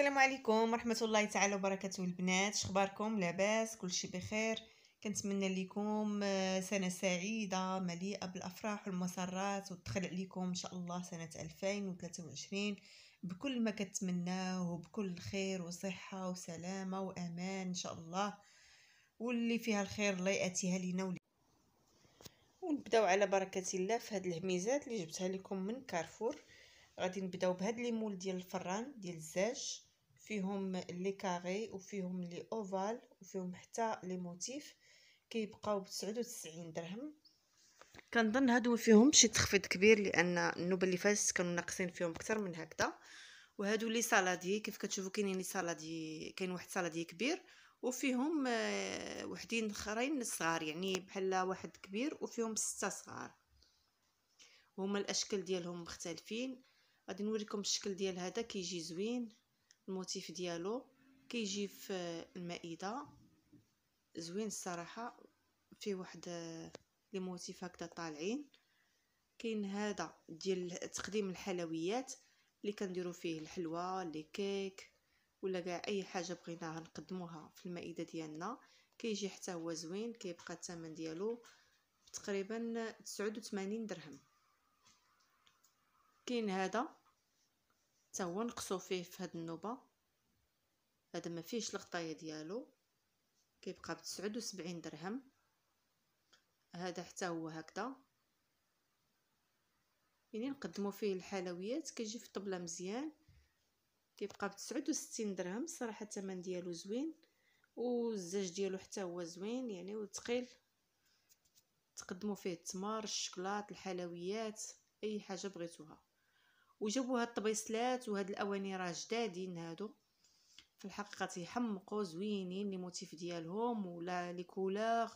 السلام عليكم ورحمه الله تعالى وبركاته البنات شخباركم لاباس كلشي بخير كنتمنى لكم آه، سنه سعيده مليئه بالافراح والمسرات وتدخل عليكم ان شاء الله سنه 2023 بكل ما كنتمناه وبكل خير وصحه وسلامه وامان ان شاء الله واللي فيها الخير الله ياتيها لينا ونبداو على بركه الله في هاد الهميزات اللي جبتها لكم من كارفور غادي نبداو بهاد ليمول ديال الفران ديال الزاج فيهم لي كاري وفيهم لي اوفال وفيهم حتى لي موتيف كيبقاو ب 99 درهم كنظن هادو فيهم شي تخفيض كبير لان النوبه اللي فاتت كانوا ناقصين فيهم اكثر من هكذا وهادو لي سالادي كيف كتشوفوا كاينين لي سالادي كاين واحد سالادي كبير وفيهم آه، وحدين اخرين صغار يعني بحال واحد كبير وفيهم ستة صغار هما الاشكال ديالهم مختلفين غادي نوريكم الشكل ديال هذا كيجي زوين الموتيف ديالو كيجي في المائده زوين الصراحه فيه واحد لي موتيف هكذا طالعين كاين هذا ديال تقديم الحلويات اللي كنديرو فيه الحلوى لي كيك ولا كاع اي حاجه بغيناها نقدموها في المائده ديالنا كيجي حتى هو زوين كيبقى الثمن ديالو تقريبا تسعود وثمانين درهم كاين هذا حتى هو نقصو فيه في هاد النوبه هذا ما فيهش الغطايه ديالو كيبقى ب 79 درهم هذا حتى هو هكذا يعني نقدمو فيه الحلويات كيجي في طبله مزيان كيبقى ب 69 درهم صراحه الثمن ديالو زوين والزاج ديالو حتى هو زوين يعني وثقيل تقدموا فيه التمر الشكلاط الحلويات اي حاجه بغيتوها وجابوا هاد الطبيصلات وهاد الاواني راه جدادين هادو في الحقيقه تيحمقوا زوينين لي موتيف ديالهم ولا لي كولور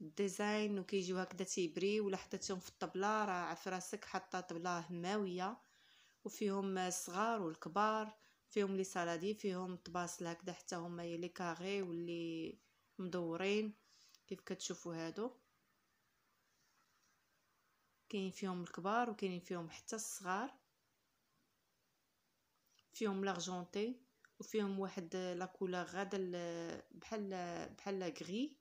ديزاين وكيجيو هكذا تيبري ولا حطيتهم في الطبله راه عف راسك حاطه طبله هماويه وفيهم الصغار والكبار فيهم لي سالادي فيهم طباسل هكذا حتى هما لي كاري واللي مدورين كيف كتشوفوا هادو كاين فيهم الكبار وكاينين فيهم حتى الصغار فيهم لارجونتي وفيهم واحد لا كولور غاد بحال بحال غري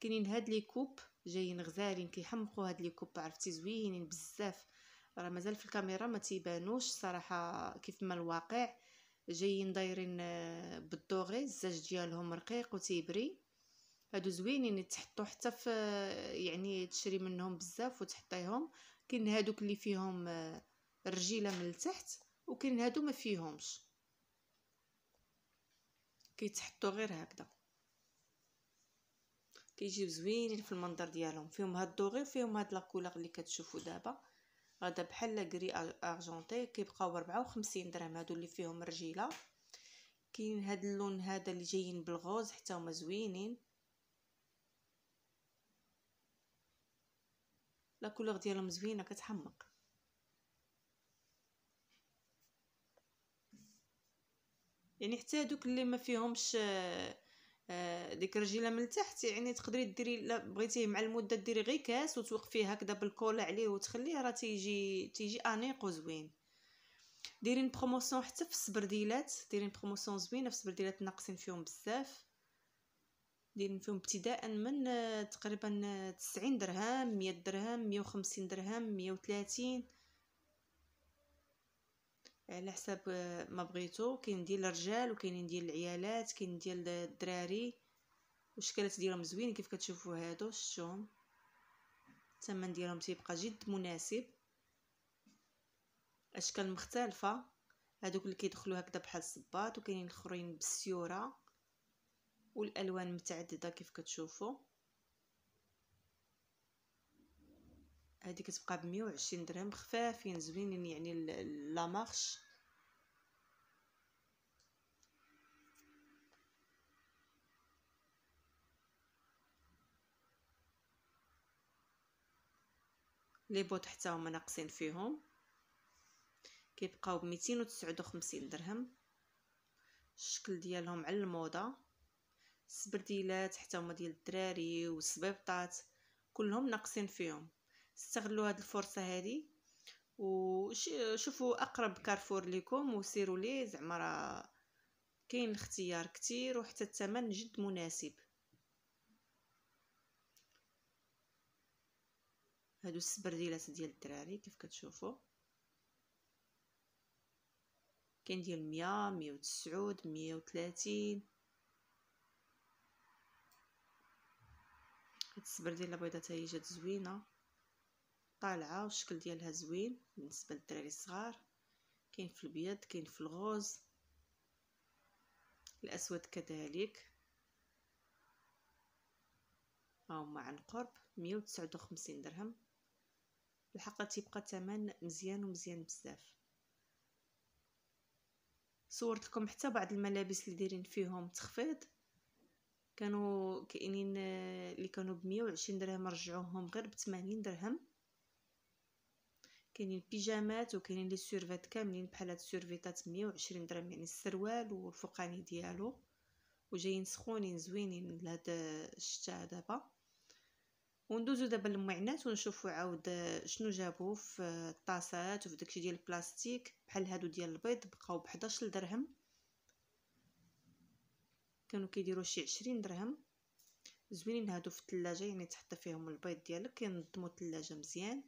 كاينين هاد لي كوب جايين غزالين كيحمقوا هاد لي كوب عرفتي زوينين بزاف راه مازال في الكاميرا ما تيبانوش صراحه كيف ما الواقع جايين دايرين آه، بالدوغي الزاج ديالهم رقيق وتيبري هادو زوينين تحطو حتى في آه، يعني تشري منهم بزاف وتحطيهم كاين هادوك اللي فيهم الرجيله آه، من التحت وكاين هادو ما فيهمش كيتحطوا غير هكذا كيجيو زوينين في المنظر ديالهم فيهم هاد الدوغي وفيهم هاد لاكولور اللي كتشوفوا دابا غدا بحال لاكري ارجونتي كيبقاو 54 درهم هادو اللي فيهم رجيله كاين هاد اللون هذا اللي جايين بالغوز حتى هما زوينين لاكولور ديالهم زوينه كتحمق يعني حتى هذوك اللي ما فيهمش آه، آه، ديك الرجيله من التحت يعني تقدري ديري الا بغيتيه مع المده ديري غير كاس وتوقفيه هكذا بالكولا عليه وتخليه راه تيجي تيجي انيق وزوين دايرين بروموسيون حتى في السبرديلات دايرين بروموسيون زوينه في السبرديلات ناقصين فيهم بزاف دايرين فيهم ابتداء من آه، تقريبا 90 درهم 100 درهم 150 درهم 130 على حساب آه، ما بغيتو كاين ديال الرجال وكاينين ديال العيالات كاين ديال الدراري والشكلات ديالهم زوين كيف كتشوفوا هادو شفتوهم الثمن ديالهم تيبقى جد مناسب اشكال مختلفه هادوك اللي كيدخلوا هكذا بحال الصباط وكاينين الاخرين بالسيوره والالوان متعدده كيف كتشوفوا هذه كتبقى ب 120 درهم خفافين زوينين يعني لا مارش لي بوط حتى هما ناقصين فيهم كيبقاو ب 259 درهم الشكل ديالهم على الموضه سبرديلات حتى هما ديال الدراري وسبيبطات كلهم ناقصين فيهم استغلوا هذه الفرصه هذه وشوفوا اقرب كارفور ليكم وسيروا ليه زعما راه كاين اختيار كتير وحتى الثمن جد مناسب هادو السبرديلات ديال الدراري كيف كتشوفوا كاين ديال 100 109 130 هاد السبرديله بيضه حتى هي جات زوينه طالعة والشكل ديالها زوين بالنسبه للدراري الصغار كاين في البيض كاين في الغوز الاسود كذلك ها هما عن قرب 159 درهم الحقه تيبقى ثمن مزيان ومزيان بزاف صورت لكم حتى بعض الملابس اللي دايرين فيهم تخفيض كانوا كاينين آه، اللي كانوا ب 120 درهم رجعوهم غير ب 80 درهم كاينين البيجامات وكاينين لي سيرفيت كاملين بحال هاد السيرفيتات 120 درهم يعني السروال والفوقاني ديالو وجايين سخونين زوينين لهاد الشتاء دابا وندوزو دابا للمعنات ونشوفو عاود شنو جابو في الطاسات وفي داكشي ديال البلاستيك بحال هادو ديال البيض بقاو ب 11 درهم كانوا كيديروا شي 20 درهم زوينين هادو في الثلاجه يعني تحط فيهم البيض ديالك كينظموا الثلاجه مزيان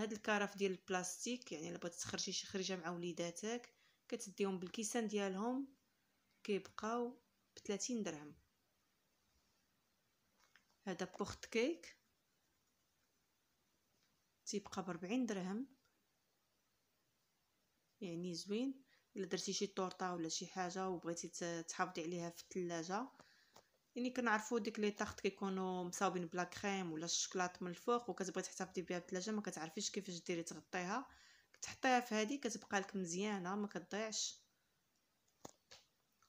هاد الكرف ديال البلاستيك يعني الا بغيتي تخرجي شي خرجه مع وليداتك كتديهم بالكيسان ديالهم كيبقاو ب 30 درهم هذا بوخت كيك تيبقى ب 40 درهم يعني زوين الا درتي شي طورطه ولا شي حاجه وبغيتي تحافظي عليها في الثلاجه يعني كنعرفوا ديك لي طارت كيكونوا مصاوبين بلا كريم ولا الشكلاط من الفوق وكتبغي تحتفظي بها في الثلاجه ما كتعرفيش كيفاش ديري تغطيها كتحطيها في هذه كتبقى لك مزيانه ما كتضيعش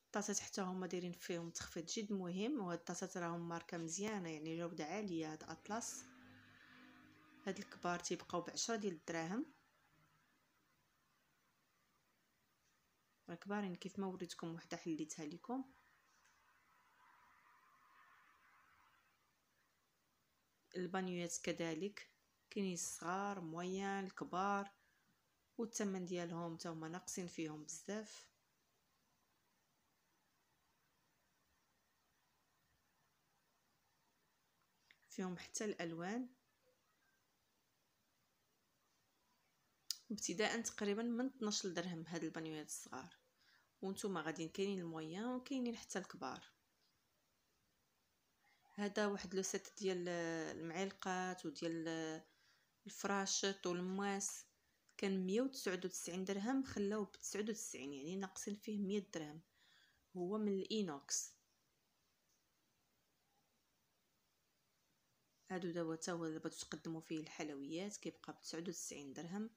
الطاسات حتى هما دايرين فيهم تخفيض جد مهم وهاد الطاسات راهم ماركه مزيانه يعني جوده عاليه هاد اطلس هاد الكبار تيبقاو بعشرة ديال الدراهم راه كبارين كيف ما وريتكم وحده حليتها لكم البانيوات كذلك كاينين الصغار مويان الكبار والثمن ديالهم حتى هما ناقصين فيهم بزاف فيهم حتى الالوان ابتداء تقريبا من 12 درهم هاد البانيوات الصغار وانتم غاديين كاينين المويان وكاينين حتى الكبار هذا واحد لو سيت ديال المعلقات وديال الفراشط والماس كان مية وتسعود وتسعين درهم خلاوه بتسعود وتسعين يعني ناقصين فيه مية درهم هو من الاينوكس هادو دابا تا هو دابا تقدموا فيه الحلويات كيبقى بتسعود وتسعين درهم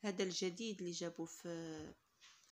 هذا الجديد اللي جابوه في